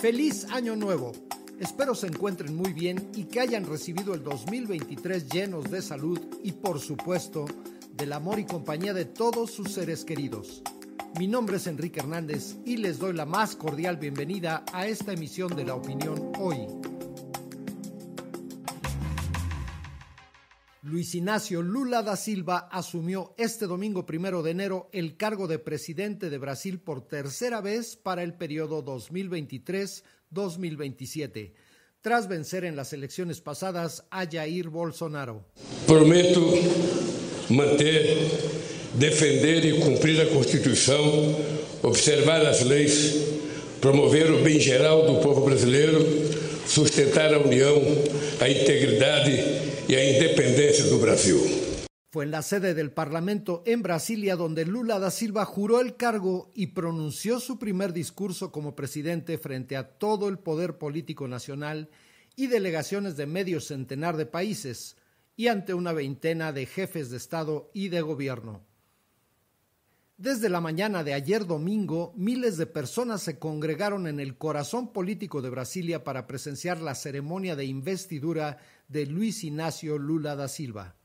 Feliz año nuevo. Espero se encuentren muy bien y que hayan recibido el 2023 llenos de salud y por supuesto del amor y compañía de todos sus seres queridos. Mi nombre es Enrique Hernández y les doy la más cordial bienvenida a esta emisión de La Opinión Hoy, Luis Ignacio Lula da Silva asumió este domingo primero de enero el cargo de presidente de Brasil por tercera vez para el periodo 2023-2027, tras vencer en las elecciones pasadas a Jair Bolsonaro. Prometo mantener, defender y e cumplir la Constitución, observar las leyes, promover el bien geral del pueblo brasileño sustentar la Unión, la integridad y la independencia del Brasil. Fue en la sede del Parlamento en Brasilia donde Lula da Silva juró el cargo y pronunció su primer discurso como presidente frente a todo el poder político nacional y delegaciones de medio centenar de países y ante una veintena de jefes de Estado y de gobierno. Desde la mañana de ayer domingo, miles de personas se congregaron en el corazón político de Brasilia para presenciar la ceremonia de investidura de Luis Ignacio Lula da Silva.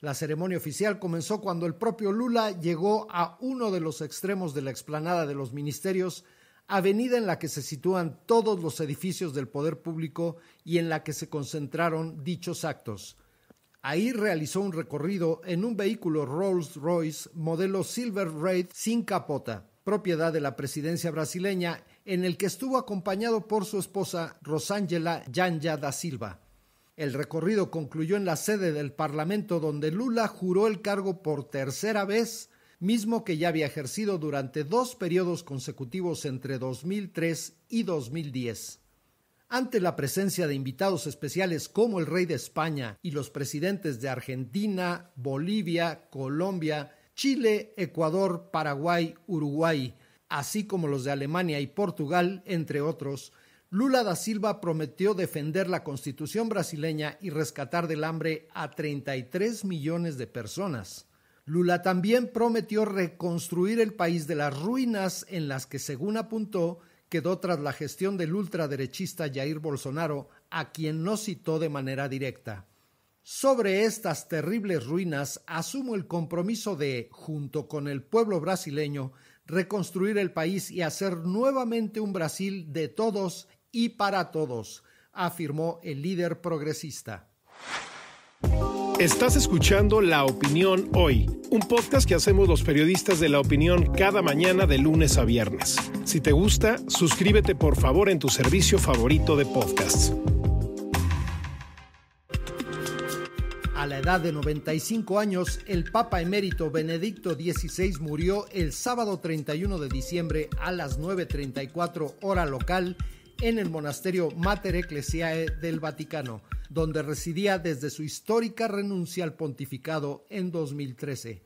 La ceremonia oficial comenzó cuando el propio Lula llegó a uno de los extremos de la explanada de los ministerios, avenida en la que se sitúan todos los edificios del poder público y en la que se concentraron dichos actos. Ahí realizó un recorrido en un vehículo Rolls-Royce modelo Silver Raid sin capota, propiedad de la presidencia brasileña, en el que estuvo acompañado por su esposa Rosangela Yanja da Silva. El recorrido concluyó en la sede del Parlamento donde Lula juró el cargo por tercera vez, mismo que ya había ejercido durante dos periodos consecutivos entre 2003 y 2010 ante la presencia de invitados especiales como el rey de España y los presidentes de Argentina, Bolivia, Colombia, Chile, Ecuador, Paraguay, Uruguay, así como los de Alemania y Portugal, entre otros, Lula da Silva prometió defender la constitución brasileña y rescatar del hambre a 33 millones de personas. Lula también prometió reconstruir el país de las ruinas en las que, según apuntó, quedó tras la gestión del ultraderechista Jair Bolsonaro, a quien no citó de manera directa. Sobre estas terribles ruinas asumo el compromiso de, junto con el pueblo brasileño, reconstruir el país y hacer nuevamente un Brasil de todos y para todos, afirmó el líder progresista. Estás escuchando La Opinión Hoy, un podcast que hacemos los periodistas de la opinión cada mañana de lunes a viernes. Si te gusta, suscríbete por favor en tu servicio favorito de podcast. A la edad de 95 años, el Papa emérito Benedicto XVI murió el sábado 31 de diciembre a las 9.34 hora local en el monasterio Mater Ecclesiae del Vaticano, donde residía desde su histórica renuncia al pontificado en 2013.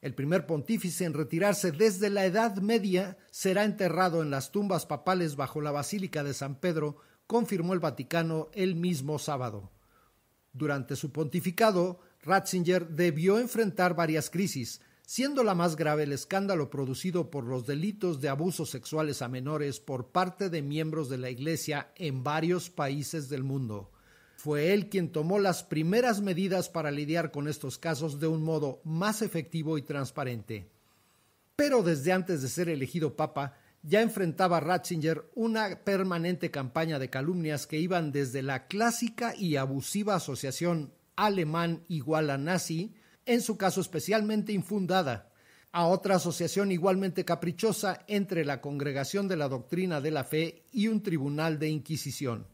El primer pontífice en retirarse desde la Edad Media será enterrado en las tumbas papales bajo la Basílica de San Pedro, confirmó el Vaticano el mismo sábado. Durante su pontificado, Ratzinger debió enfrentar varias crisis, siendo la más grave el escándalo producido por los delitos de abusos sexuales a menores por parte de miembros de la Iglesia en varios países del mundo. Fue él quien tomó las primeras medidas para lidiar con estos casos de un modo más efectivo y transparente. Pero desde antes de ser elegido papa, ya enfrentaba Ratzinger una permanente campaña de calumnias que iban desde la clásica y abusiva asociación alemán igual a nazi en su caso especialmente infundada, a otra asociación igualmente caprichosa entre la Congregación de la Doctrina de la Fe y un tribunal de Inquisición.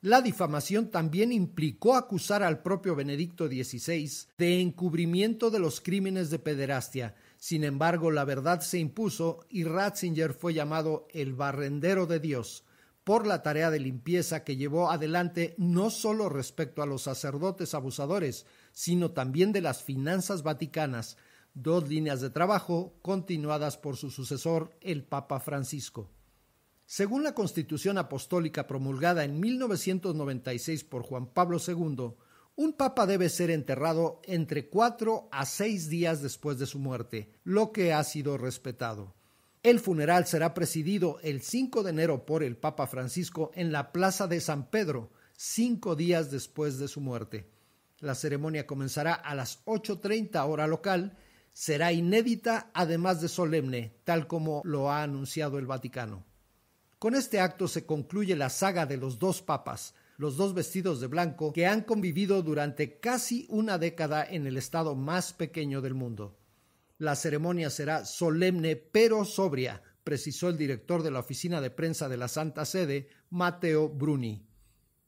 La difamación también implicó acusar al propio Benedicto XVI de encubrimiento de los crímenes de pederastia. Sin embargo, la verdad se impuso y Ratzinger fue llamado el barrendero de Dios, por la tarea de limpieza que llevó adelante no solo respecto a los sacerdotes abusadores, sino también de las finanzas vaticanas, dos líneas de trabajo continuadas por su sucesor, el Papa Francisco. Según la Constitución Apostólica promulgada en 1996 por Juan Pablo II, un papa debe ser enterrado entre cuatro a seis días después de su muerte, lo que ha sido respetado. El funeral será presidido el 5 de enero por el Papa Francisco en la Plaza de San Pedro, cinco días después de su muerte. La ceremonia comenzará a las 8.30 hora local. Será inédita, además de solemne, tal como lo ha anunciado el Vaticano. Con este acto se concluye la saga de los dos papas, los dos vestidos de blanco, que han convivido durante casi una década en el estado más pequeño del mundo. La ceremonia será solemne pero sobria, precisó el director de la oficina de prensa de la Santa Sede, Mateo Bruni.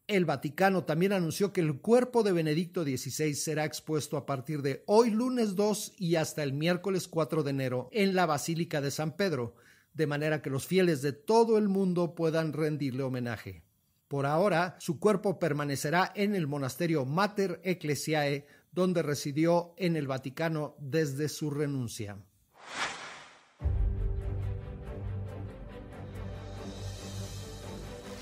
El Vaticano también anunció que el cuerpo de Benedicto XVI será expuesto a partir de hoy lunes 2 y hasta el miércoles 4 de enero en la Basílica de San Pedro, de manera que los fieles de todo el mundo puedan rendirle homenaje. Por ahora, su cuerpo permanecerá en el monasterio Mater Ecclesiae donde residió en el Vaticano desde su renuncia.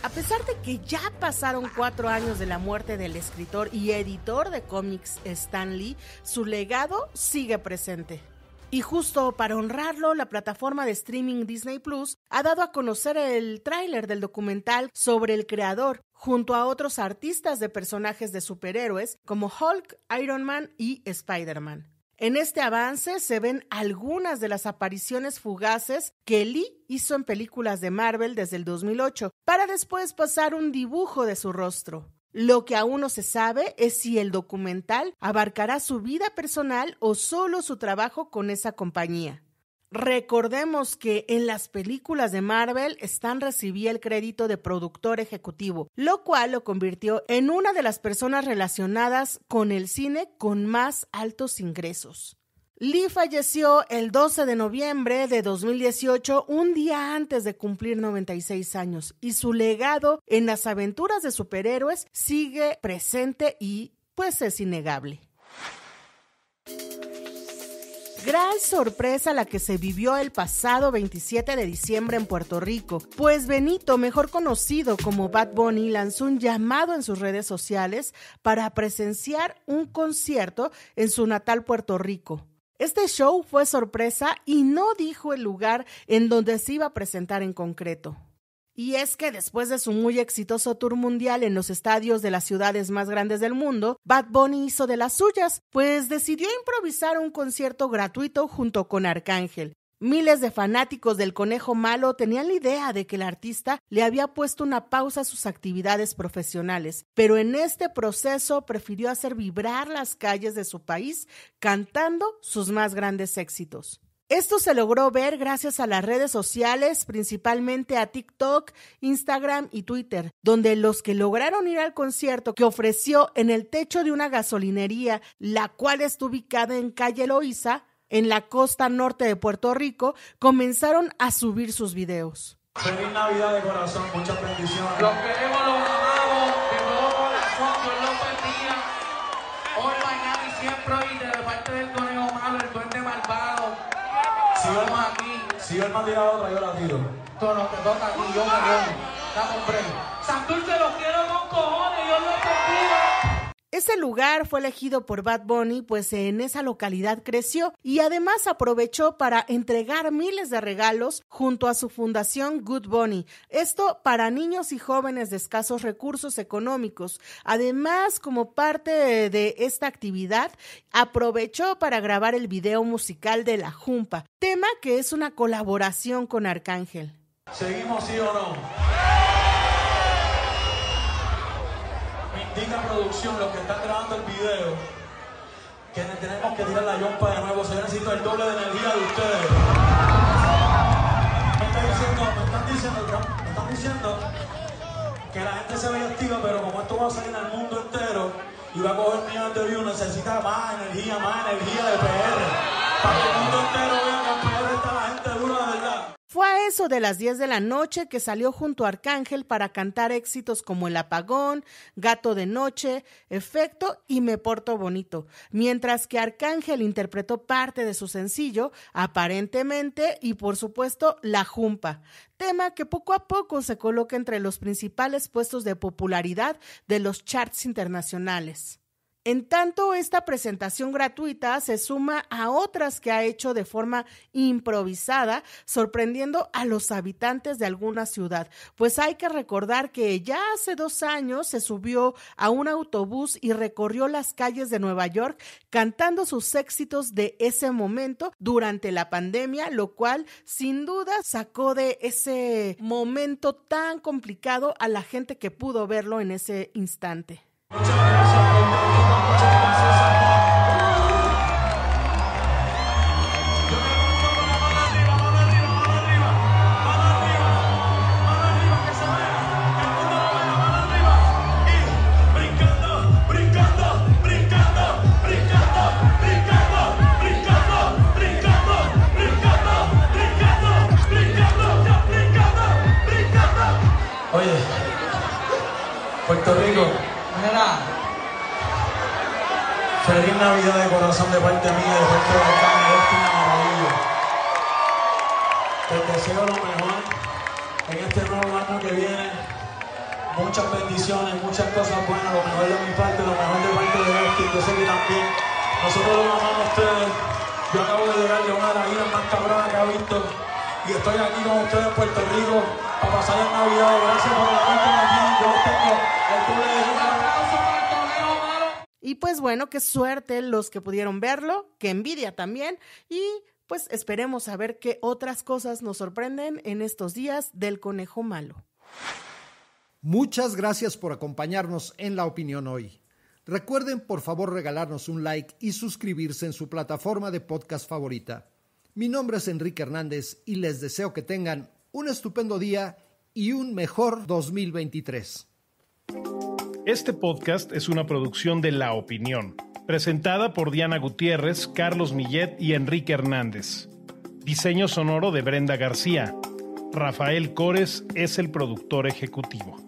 A pesar de que ya pasaron cuatro años de la muerte del escritor y editor de cómics Stan Lee, su legado sigue presente. Y justo para honrarlo, la plataforma de streaming Disney Plus ha dado a conocer el tráiler del documental sobre el creador, junto a otros artistas de personajes de superhéroes como Hulk, Iron Man y Spider-Man. En este avance se ven algunas de las apariciones fugaces que Lee hizo en películas de Marvel desde el 2008, para después pasar un dibujo de su rostro. Lo que aún no se sabe es si el documental abarcará su vida personal o solo su trabajo con esa compañía. Recordemos que en las películas de Marvel, Stan recibía el crédito de productor ejecutivo, lo cual lo convirtió en una de las personas relacionadas con el cine con más altos ingresos. Lee falleció el 12 de noviembre de 2018, un día antes de cumplir 96 años, y su legado en las aventuras de superhéroes sigue presente y pues es innegable. Gran sorpresa la que se vivió el pasado 27 de diciembre en Puerto Rico, pues Benito, mejor conocido como Bad Bunny, lanzó un llamado en sus redes sociales para presenciar un concierto en su natal Puerto Rico. Este show fue sorpresa y no dijo el lugar en donde se iba a presentar en concreto. Y es que después de su muy exitoso tour mundial en los estadios de las ciudades más grandes del mundo, Bad Bunny hizo de las suyas, pues decidió improvisar un concierto gratuito junto con Arcángel, Miles de fanáticos del conejo malo tenían la idea de que el artista le había puesto una pausa a sus actividades profesionales, pero en este proceso prefirió hacer vibrar las calles de su país cantando sus más grandes éxitos. Esto se logró ver gracias a las redes sociales, principalmente a TikTok, Instagram y Twitter, donde los que lograron ir al concierto que ofreció en el techo de una gasolinería, la cual está ubicada en calle Loíza, en la costa norte de Puerto Rico comenzaron a subir sus videos. Feliz Navidad de corazón, muchas bendiciones. Los queremos, los amamos, de todo corazón, Dios no bendiga. Hoy, mañana y siempre, hoy! de parte del conejo malo, el duende malvado. Si vemos aquí. Si él me ha tirado otra, yo la tiro. Todo los que toca aquí, yo me voy. Dame un Santurce los quiero con cojones, yo los bendiga. Ese lugar fue elegido por Bad Bunny, pues en esa localidad creció y además aprovechó para entregar miles de regalos junto a su fundación Good Bunny. Esto para niños y jóvenes de escasos recursos económicos. Además, como parte de esta actividad, aprovechó para grabar el video musical de La Jumpa, tema que es una colaboración con Arcángel. ¿Seguimos sí o no? producción, los que están grabando el video, que tenemos que tirar la yompa de nuevo. se necesita el doble de energía de ustedes. Me están diciendo, están diciendo, que la gente se ve activa, pero como esto va a salir al mundo entero y va a coger mi anterior necesita más energía, más energía de PR. Para que el mundo entero vea eso de las 10 de la noche que salió junto a Arcángel para cantar éxitos como El Apagón, Gato de Noche, Efecto y Me Porto Bonito, mientras que Arcángel interpretó parte de su sencillo, aparentemente, y por supuesto, La Jumpa, tema que poco a poco se coloca entre los principales puestos de popularidad de los charts internacionales. En tanto, esta presentación gratuita se suma a otras que ha hecho de forma improvisada, sorprendiendo a los habitantes de alguna ciudad. Pues hay que recordar que ya hace dos años se subió a un autobús y recorrió las calles de Nueva York cantando sus éxitos de ese momento durante la pandemia, lo cual sin duda sacó de ese momento tan complicado a la gente que pudo verlo en ese instante. Rico. Feliz Navidad de corazón de parte mía, de parte de Arcángel, de maravilla. Te deseo lo mejor en este nuevo año que viene. Muchas bendiciones, muchas cosas buenas, lo mejor de mi parte, lo mejor de parte de este. Yo sé que también nosotros lo amamos a ustedes. Yo acabo de llegar de una de las islas más que ha visto y estoy aquí con ustedes en Puerto Rico y pues bueno, qué suerte los que pudieron verlo, qué envidia también. Y pues esperemos a ver qué otras cosas nos sorprenden en estos días del conejo malo. Muchas gracias por acompañarnos en La Opinión Hoy. Recuerden por favor regalarnos un like y suscribirse en su plataforma de podcast favorita. Mi nombre es Enrique Hernández y les deseo que tengan un estupendo día y un mejor 2023. Este podcast es una producción de La Opinión, presentada por Diana Gutiérrez, Carlos Millet y Enrique Hernández. Diseño sonoro de Brenda García. Rafael Cores es el productor ejecutivo.